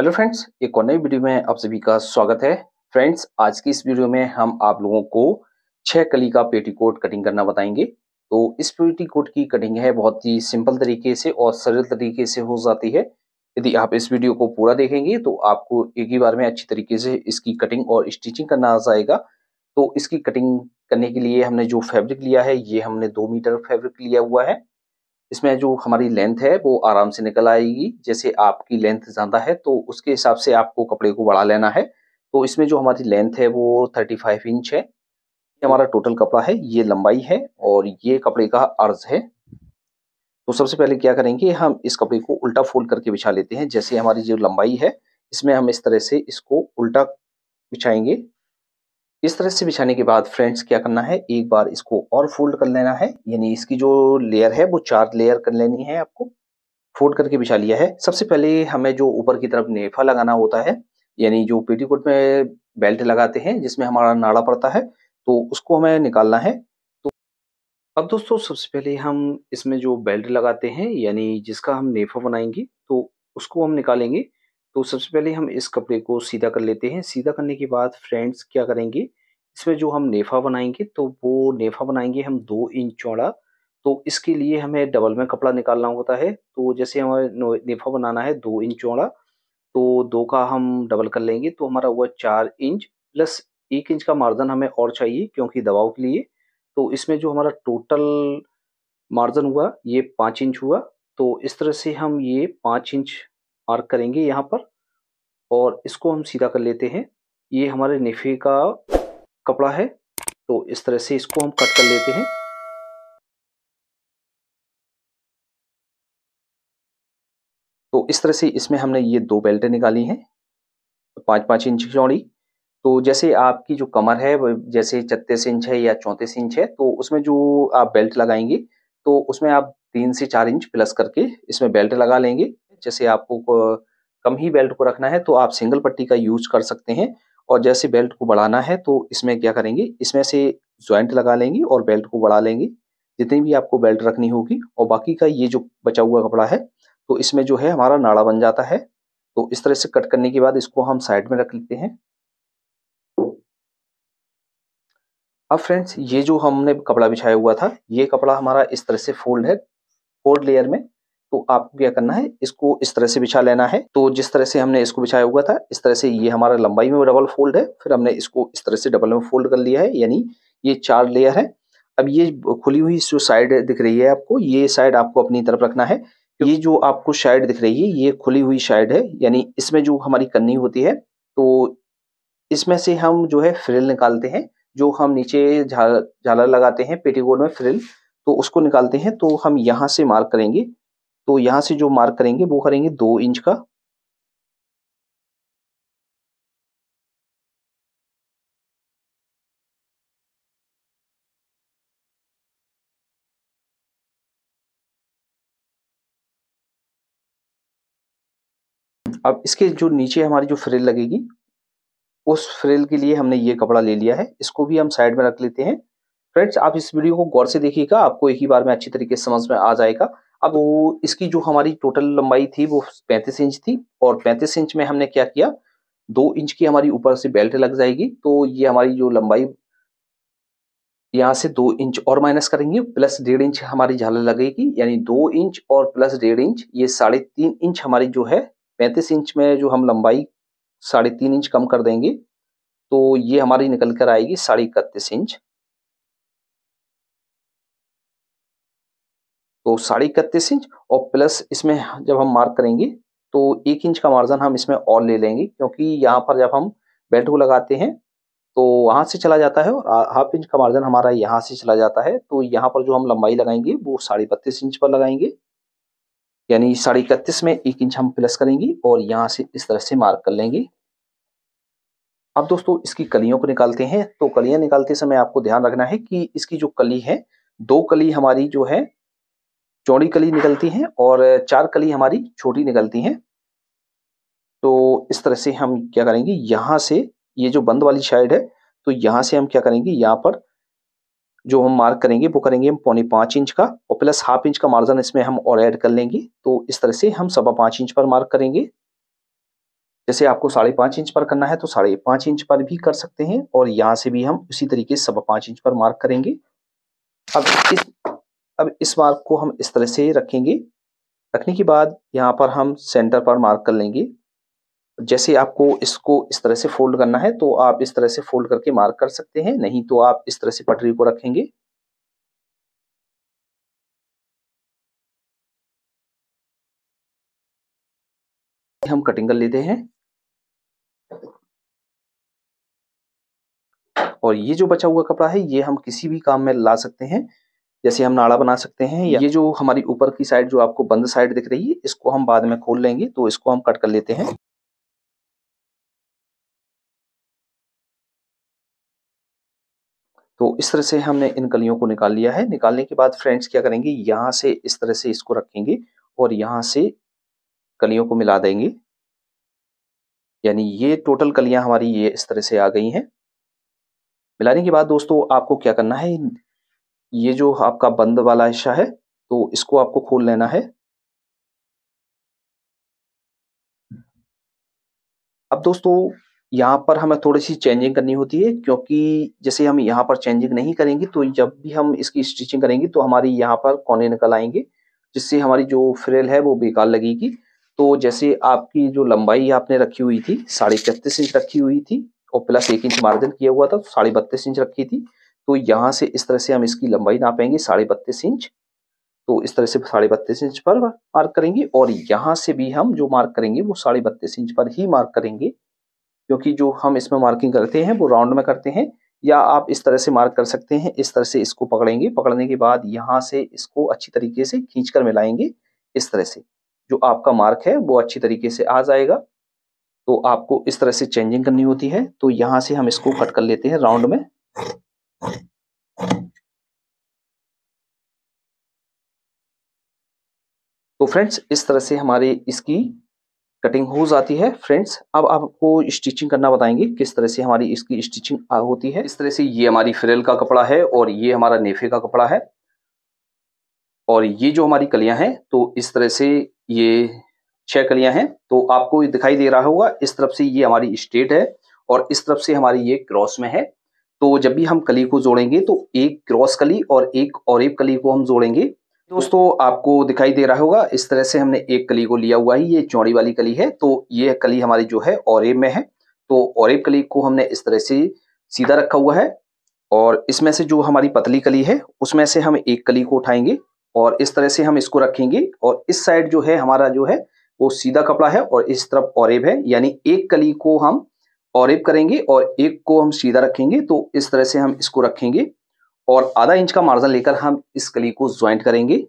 hello friends एक और नई वीडियो में आप सभी का स्वागत है फ्रेंड्स आज की इस वीडियो में हम आप लोगों को छह कली का पेटीकोट कटिंग करना बताएंगे तो इस पेटीकोट की कटिंग है बहुत ही सिंपल तरीके से और सरल तरीके से हो जाती है यदि आप इस वीडियो को पूरा देखेंगे तो आपको एक ही बार में अच्छी तरीके से इसकी कटिंग और स्टिचिंग करना आ जाएगा तो इसकी कटिंग करने के लिए हमने जो फैब्रिक लिया है ये हमने दो मीटर फैब्रिक लिया हुआ है इसमें जो हमारी लेंथ है वो आराम से निकल आएगी जैसे आपकी लेंथ ज़्यादा है तो उसके हिसाब से आपको कपड़े को बढ़ा लेना है तो इसमें जो हमारी लेंथ है वो थर्टी फाइव इंच है ये हमारा टोटल कपड़ा है ये लंबाई है और ये कपड़े का अर्ज है तो सबसे पहले क्या करेंगे हम इस कपड़े को उल्टा फोल्ड करके बिछा लेते हैं जैसे हमारी जो लंबाई है इसमें हम इस तरह से इसको उल्टा बिछाएंगे इस तरह से बिछाने के बाद फ्रेंड्स क्या करना है एक बार इसको और फोल्ड कर लेना है यानी इसकी जो लेयर है वो चार लेयर कर लेनी है आपको फोल्ड करके बिछा लिया है सबसे पहले हमें जो ऊपर की तरफ नेफा लगाना होता है यानी जो पेटीकोट में बेल्ट लगाते हैं जिसमें हमारा नाड़ा पड़ता है तो उसको हमें निकालना है तो अब दोस्तों सबसे पहले हम इसमें जो बेल्ट लगाते हैं यानी जिसका हम नेफा बनाएंगे तो उसको हम निकालेंगे तो सबसे पहले हम इस कपड़े को सीधा कर लेते हैं सीधा करने के बाद फ्रेंड्स क्या करेंगे इसमें जो हम नेफा बनाएंगे तो वो नेफा बनाएंगे हम दो इंच चौड़ा तो इसके लिए हमें डबल में कपड़ा निकालना होता है तो जैसे हमारे नेफा बनाना है दो इंच चौड़ा तो दो का हम डबल कर लेंगे तो हमारा हुआ चार इंच प्लस एक इंच का मार्जन हमें और चाहिए क्योंकि दबाव के लिए तो इसमें जो हमारा टोटल मार्जन हुआ ये पाँच इंच हुआ तो इस तरह से हम ये पाँच इंच मार्क करेंगे यहाँ पर और इसको हम सीधा कर लेते हैं ये हमारे निफे का कपड़ा है तो इस तरह से इसको हम कट कर लेते हैं तो इस तरह से इसमें हमने ये दो बेल्टें निकाली हैं पाँच पाँच इंच चौड़ी तो जैसे आपकी जो कमर है जैसे छत्तीस इंच है या चौंतीस इंच है तो उसमें जो आप बेल्ट लगाएंगे तो उसमें आप तीन से चार इंच प्लस करके इसमें बेल्ट लगा लेंगे जैसे आपको कम ही बेल्ट को रखना है तो आप सिंगल पट्टी का यूज कर सकते हैं और जैसे बेल्ट को बढ़ाना है तो इसमें क्या करेंगे इसमें से ज्वाइंट लगा लेंगे और बेल्ट को बढ़ा लेंगे जितनी भी आपको बेल्ट रखनी होगी और बाकी का ये जो बचा हुआ कपड़ा है तो इसमें जो है हमारा नाड़ा बन जाता है तो इस तरह से कट करने के बाद इसको हम साइड में रख लेते हैं अब फ्रेंड्स ये जो हमने कपड़ा बिछाया हुआ था ये कपड़ा हमारा इस तरह से फोल्ड है फोल्ड लेयर में तो आपको क्या करना है इसको इस तरह से बिछा लेना है तो जिस तरह से हमने इसको बिछाया हुआ था इस तरह से ये हमारा लंबाई में डबल फोल्ड है फिर हमने इसको इस तरह से डबल में फोल्ड कर लिया है यानी ये चार लेयर है अब ये खुली हुई जो साइड दिख रही है आपको ये साइड आपको अपनी तरफ रखना है ये जो आपको साइड दिख रही है ये खुली हुई साइड है यानी इसमें जो हमारी कन्नी होती है तो इसमें से हम जो है फ्रिल निकालते हैं जो हम नीचे झाला लगाते हैं पेटीकोट में फ्रिल तो उसको निकालते हैं तो हम यहाँ से मार्क करेंगे तो यहां से जो मार्क करेंगे वो करेंगे दो इंच का अब इसके जो नीचे हमारी जो फ्रिल लगेगी उस फ्रिल के लिए हमने ये कपड़ा ले लिया है इसको भी हम साइड में रख लेते हैं फ्रेंड्स आप इस वीडियो को गौर से देखिएगा आपको एक ही बार में अच्छी तरीके से समझ में आ जाएगा अब वो इसकी जो हमारी टोटल लंबाई थी वो 35 इंच थी और 35 इंच में हमने क्या किया दो इंच की हमारी ऊपर से बेल्ट लग जाएगी तो ये हमारी जो लंबाई यहाँ से दो इंच और माइनस करेंगे प्लस डेढ़ इंच हमारी झालर लगेगी यानी दो इंच और प्लस डेढ़ इंच ये साढ़े तीन इंच हमारी जो है पैंतीस इंच में जो हम लंबाई साढ़े तीन इंच कम कर देंगे तो ये हमारी निकल कर आएगी साढ़े इकतीस इंच तो साढ़े इकतीस इंच और प्लस इसमें जब हम मार्क करेंगे तो एक इंच का मार्जन हम इसमें और ले लेंगे क्योंकि यहाँ पर जब हम बेल्ट को लगाते हैं तो वहाँ से चला जाता है और हाफ इंच का मार्जन हमारा यहाँ से चला जाता है तो यहाँ पर जो हम लंबाई लगाएंगे वो साढ़े बत्तीस इंच पर लगाएंगे यानी साढ़े इकतीस में एक इंच हम प्लस करेंगे और यहाँ से इस तरह से मार्क कर लेंगे अब दोस्तों इसकी कलियों को निकालते हैं तो कलियां निकालते समय आपको ध्यान रखना है कि इसकी जो कली है दो कली हमारी जो है चौड़ी कली निकलती हैं और चार कली हमारी छोटी निकलती हैं तो इस तरह से हम क्या करेंगे यहाँ से ये जो बंद वाली साइड है तो यहाँ से हम क्या करेंगे यहाँ पर जो हम मार्क करेंगे वो करेंगे हम पौने पाँच इंच का और प्लस हाफ इंच का मार्जन इसमें हम और ऐड कर लेंगे तो इस तरह से हम सवा पाँच इंच पर मार्क करेंगे जैसे आपको साढ़े पाँच इंच पर करना है तो साढ़े पाँच इंच पर भी कर सकते हैं और यहाँ से भी हम उसी तरीके से सवा पाँच इंच पर मार्क करेंगे अब इस अब इस मार्क को हम इस तरह से रखेंगे रखने के बाद यहाँ पर हम सेंटर पर मार्क कर लेंगे जैसे आपको इसको इस तरह से फोल्ड करना है तो आप इस तरह से फोल्ड करके मार्क कर सकते हैं नहीं तो आप इस तरह से पटरी को रखेंगे हम कटिंग कर लेते हैं और ये जो बचा हुआ कपड़ा है ये हम किसी भी काम में ला सकते हैं जैसे हम नाड़ा बना सकते हैं या ये जो हमारी ऊपर की साइड जो आपको बंद साइड दिख रही है इसको हम बाद में खोल लेंगे तो इसको हम कट कर लेते हैं तो इस तरह से हमने इन कलियों को निकाल लिया है निकालने के बाद फ्रेंड्स क्या करेंगे यहाँ से इस तरह से इसको रखेंगे और यहाँ से कलियों को मिला देंगे यानी ये टोटल कलियां हमारी ये इस तरह से आ गई हैं मिलाने के बाद दोस्तों आपको क्या करना है ये जो आपका बंद वाला हिस्सा है तो इसको आपको खोल लेना है अब दोस्तों यहाँ पर हमें थोड़ी सी चेंजिंग करनी होती है क्योंकि जैसे हम यहाँ पर चेंजिंग नहीं करेंगे तो जब भी हम इसकी स्टिचिंग करेंगे तो हमारी यहाँ पर कोने निकल आएंगे जिससे हमारी जो फ्रेल है वो बेकार लगेगी तो जैसे आपकी जो लंबाई आपने रखी हुई थी साढ़े इकतीस इंच रखी हुई थी और प्लस एक इंच मार्जिन किया हुआ था तो साढ़े बत्तीस इंच रखी थी तो यहाँ से इस तरह से हम इसकी लंबाई नापेंगे साढ़े बत्तीस इंच तो इस तरह से साढ़े बत्तीस इंच पर मार्क करेंगे और यहाँ से भी हम जो मार्क करेंगे वो साढ़े बत्तीस इंच पर ही मार्क करेंगे क्योंकि जो हम इसमें मार्किंग करते हैं वो राउंड में करते हैं या आप इस तरह से मार्क कर सकते हैं इस तरह से इसको पकड़ेंगे पकड़ने के बाद यहाँ से इसको अच्छी तरीके से खींच कर मिलाएंगे इस तरह से जो आपका मार्क है वो अच्छी तरीके से आ जाएगा तो आपको इस तरह से चेंजिंग करनी होती है तो यहाँ से हम इसको कट कर लेते हैं राउंड में तो फ्रेंड्स इस तरह से हमारी इसकी कटिंग हो जाती है फ्रेंड्स अब आपको स्टिचिंग करना बताएंगे किस तरह से हमारी इसकी स्टिचिंग होती है इस तरह से ये हमारी फ्रेल का कपड़ा है और ये हमारा नेफे का कपड़ा है और ये जो हमारी कलियां हैं तो इस तरह से ये छह कलियां हैं तो आपको दिखाई दे रहा होगा इस तरफ से ये हमारी स्टेट है और इस तरफ से हमारी ये क्रॉस में है तो जब भी हम कली को जोड़ेंगे तो एक क्रॉस कली और एक औरेब कली को हम जोड़ेंगे दोस्तों आपको दिखाई दे रहा होगा इस तरह से हमने एक कली को लिया हुआ है ये चौड़ी वाली कली है तो ये कली हमारी जो है और में है तो और कली को हमने इस तरह से सीधा रखा हुआ है और इसमें से जो हमारी पतली कली है उसमें से हम एक कली को उठाएंगे और इस तरह से हम इसको रखेंगे और इस साइड जो है हमारा जो है वो सीधा कपड़ा है और इस तरफ और है यानी एक कली को हम और एक करेंगे और एक को हम सीधा रखेंगे तो इस तरह से हम इसको रखेंगे और आधा इंच का मार्जन लेकर हम इस कली को ज्वाइंट करेंगे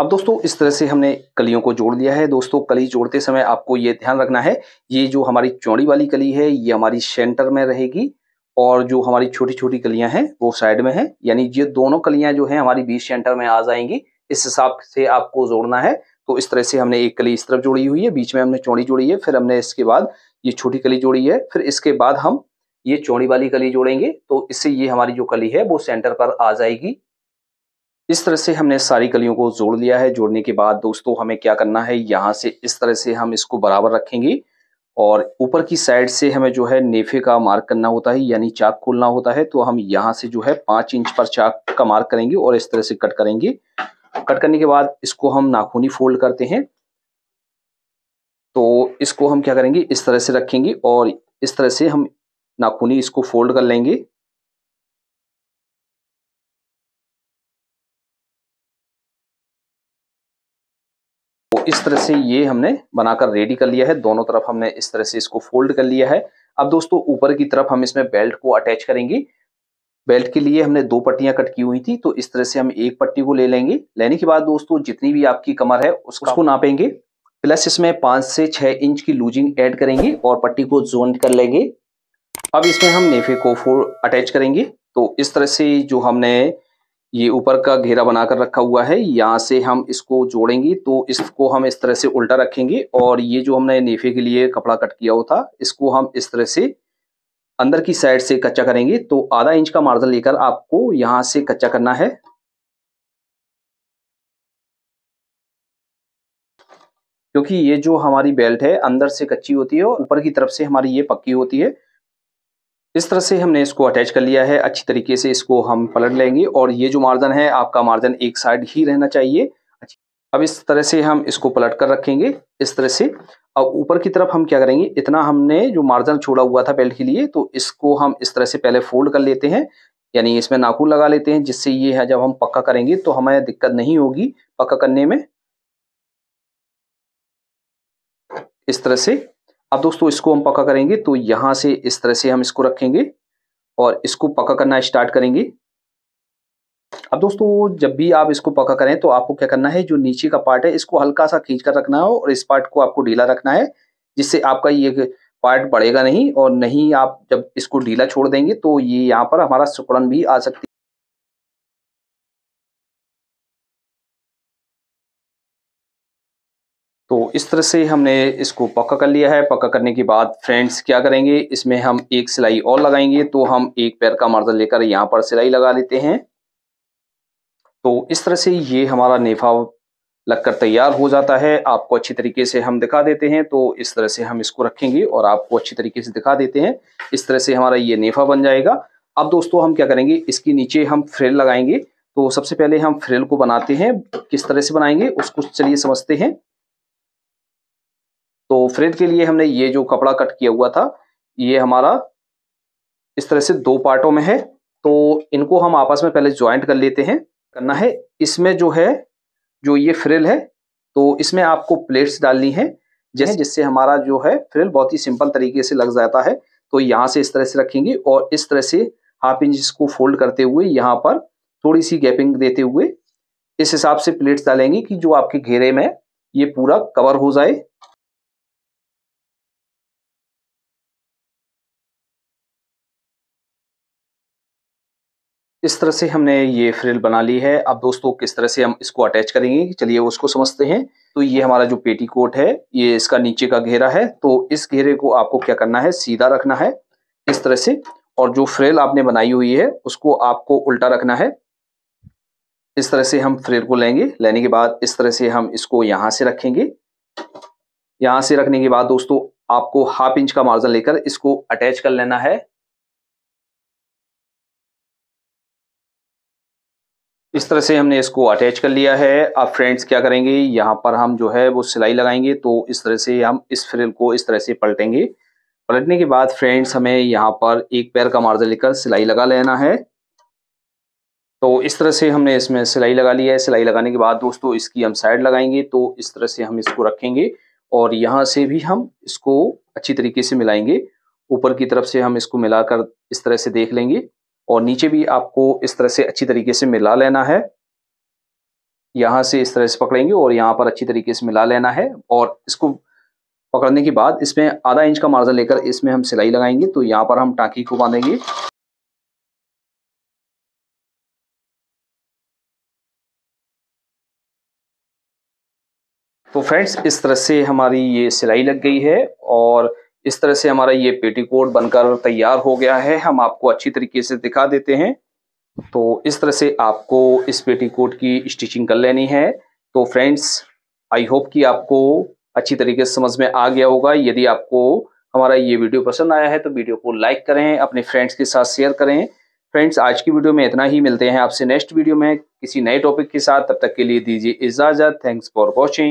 अब दोस्तों इस तरह से हमने कलियों को जोड़ लिया है दोस्तों कली जोड़ते समय आपको ये ध्यान रखना है ये जो हमारी चौड़ी वाली कली है ये हमारी सेंटर में रहेगी और जो हमारी छोटी छोटी कलियां हैं वो साइड में है यानी ये दोनों कलियां जो है हमारी बीच सेंटर में आ जाएंगी इस हिसाब से आपको जोड़ना है तो इस तरह से हमने एक कली इस तरफ जोड़ी हुई है बीच में हमने चौड़ी जोड़ी है फिर हमने इसके बाद ये छोटी कली जोड़ी है फिर इसके बाद हम ये चौड़ी वाली कली जोड़ेंगे तो इससे ये हमारी जो कली है वो सेंटर पर आ जाएगी इस तरह से हमने सारी कलियों को जोड़ लिया है जोड़ने के बाद दोस्तों हमें क्या करना है यहाँ से इस तरह से हम इसको बराबर रखेंगे और ऊपर की साइड से हमें जो है नेफे का मार्क करना होता है यानी चाक खोलना होता है तो हम यहाँ से जो है पाँच इंच पर चाक का मार्क करेंगे और इस तरह से कट करेंगे कट करने के बाद इसको हम नाखूनी फोल्ड करते हैं तो इसको हम क्या करेंगे इस तरह से रखेंगे और इस तरह से हम नाखूनी इसको फोल्ड कर लेंगे तो इस तरह से ये हमने बनाकर रेडी कर लिया है दोनों तरफ हमने इस तरह से इसको फोल्ड कर लिया है अब दोस्तों ऊपर की तरफ हम इसमें बेल्ट को अटैच करेंगे बेल्ट के लिए हमने दो पट्टियां कट की हुई थी तो इस तरह से हम एक पट्टी को ले लेंगे लेने के बाद दोस्तों जितनी भी आपकी कमर है उसको नापेंगे प्लस इसमें पाँच से छह इंच की लूजिंग ऐड करेंगे और पट्टी को जोन कर लेंगे अब इसमें हम नेफे को फोर अटैच करेंगे तो इस तरह से जो हमने ये ऊपर का घेरा बनाकर रखा हुआ है यहाँ से हम इसको जोड़ेंगे तो इसको हम इस तरह से उल्टा रखेंगे और ये जो हमने नेफे के लिए कपड़ा कट किया हुआ था इसको हम इस तरह से अंदर की साइड से कच्चा करेंगे तो आधा इंच का मार्जन लेकर आपको यहाँ से कच्चा करना है क्योंकि ये जो हमारी बेल्ट है अंदर से कच्ची होती है और ऊपर की तरफ से हमारी ये पक्की होती है इस तरह से हमने इसको अटैच कर लिया है अच्छी तरीके से इसको हम पलट लेंगे और ये जो मार्जन है आपका मार्जन एक साइड ही रहना चाहिए अब इस तरह से हम इसको पलट कर रखेंगे इस तरह से अब ऊपर की तरफ हम क्या करेंगे इतना हमने जो मार्जन छोड़ा हुआ था बेल्ट के लिए तो इसको हम इस तरह से पहले फोल्ड कर लेते हैं यानी इसमें नाखून लगा लेते हैं जिससे ये है जब हम पक्का करेंगे तो हमें दिक्कत नहीं होगी पक्का करने में इस तरह से अब दोस्तों इसको हम पक्का करेंगे तो यहां से इस तरह से हम इसको रखेंगे और इसको पक्का करना स्टार्ट करेंगे अब दोस्तों जब भी आप इसको पक्का करें तो आपको क्या करना है जो नीचे का पार्ट है इसको हल्का सा खींच कर रखना है और इस पार्ट को आपको ढीला रखना है जिससे आपका ये पार्ट बढ़ेगा नहीं और नहीं आप जब इसको ढीला छोड़ देंगे तो ये यहाँ पर हमारा सुकड़न भी आ सकती तो इस तरह से हमने इसको पक्का कर लिया है पक्का करने के बाद फ्रेंड्स क्या करेंगे इसमें हम एक सिलाई और लगाएंगे तो हम एक पैर का मार्जन लेकर यहाँ पर सिलाई लगा लेते हैं तो इस तरह से ये हमारा नेफा लगकर तैयार हो जाता है आपको अच्छी तरीके से हम दिखा देते हैं तो इस तरह से हम इसको रखेंगे और आपको अच्छी तरीके से दिखा देते हैं इस तरह से हमारा ये नेफा बन जाएगा अब दोस्तों हम क्या करेंगे इसके नीचे हम फ्रेल लगाएंगे तो सबसे पहले हम फ्रेल को बनाते हैं किस तरह से बनाएंगे उसको चलिए समझते हैं तो फ्रिल के लिए हमने ये जो कपड़ा कट किया हुआ था ये हमारा इस तरह से दो पार्टों में है तो इनको हम आपस में पहले ज्वाइंट कर लेते हैं करना है इसमें जो है जो ये फ्रिल है तो इसमें आपको प्लेट्स डालनी है जैसे जिससे हमारा जो है फ्रिल बहुत ही सिंपल तरीके से लग जाता है तो यहाँ से इस तरह से रखेंगे और इस तरह से हाफ इंच इसको फोल्ड करते हुए यहाँ पर थोड़ी सी गैपिंग देते हुए इस हिसाब से प्लेट्स डालेंगे कि जो आपके घेरे में ये पूरा कवर हो जाए इस तरह से हमने ये फ्रिल बना ली है अब दोस्तों किस तरह से हम इसको अटैच करेंगे चलिए उसको समझते हैं तो ये हमारा जो पेटी कोट है ये इसका नीचे का घेरा है तो इस घेरे को आपको क्या करना है सीधा रखना है इस तरह से और जो फ्रेल आपने बनाई हुई है उसको आपको उल्टा रखना है इस तरह से हम फ्रेल को लेंगे लेने के बाद इस तरह से हम इसको यहाँ से रखेंगे यहाँ से रखने के बाद दोस्तों आपको हाफ इंच का मार्जिन लेकर इसको अटैच कर लेना है इस तरह से हमने इसको अटैच कर लिया है अब फ्रेंड्स क्या करेंगे यहाँ पर हम जो है वो सिलाई लगाएंगे तो इस तरह से हम इस फ्रिल को इस तरह से पलटेंगे पलटने के बाद फ्रेंड्स हमें यहाँ पर एक पैर का मार्जा लेकर सिलाई लगा लेना है तो इस तरह से हमने इसमें सिलाई लगा लिया है सिलाई लगाने के बाद दोस्तों इसकी हम साइड लगाएंगे तो इस तरह से हम इसको रखेंगे और यहाँ से भी हम इसको अच्छी तरीके से मिलाएंगे ऊपर की तरफ से हम इसको मिलाकर इस तरह से देख लेंगे और नीचे भी आपको इस तरह से अच्छी तरीके से मिला लेना है यहां से इस तरह से पकड़ेंगे और यहां पर अच्छी तरीके से मिला लेना है और इसको पकड़ने के बाद इसमें आधा इंच का मार्जन लेकर इसमें हम सिलाई लगाएंगे तो यहां पर हम टाकी को बांधेंगे तो फ्रेंड्स इस तरह से हमारी ये सिलाई लग गई है और इस तरह से हमारा ये पेटीकोट बनकर तैयार हो गया है हम आपको अच्छी तरीके से दिखा देते हैं तो इस तरह से आपको इस पेटी कोड की स्टिचिंग कर लेनी है तो फ्रेंड्स आई होप कि आपको अच्छी तरीके से समझ में आ गया होगा यदि आपको हमारा ये वीडियो पसंद आया है तो वीडियो को लाइक करें अपने फ्रेंड्स के साथ शेयर करें फ्रेंड्स आज की वीडियो में इतना ही मिलते हैं आपसे नेक्स्ट वीडियो में किसी नए टॉपिक के साथ तब तक के लिए दीजिए इजाजत थैंक्स फॉर वॉचिंग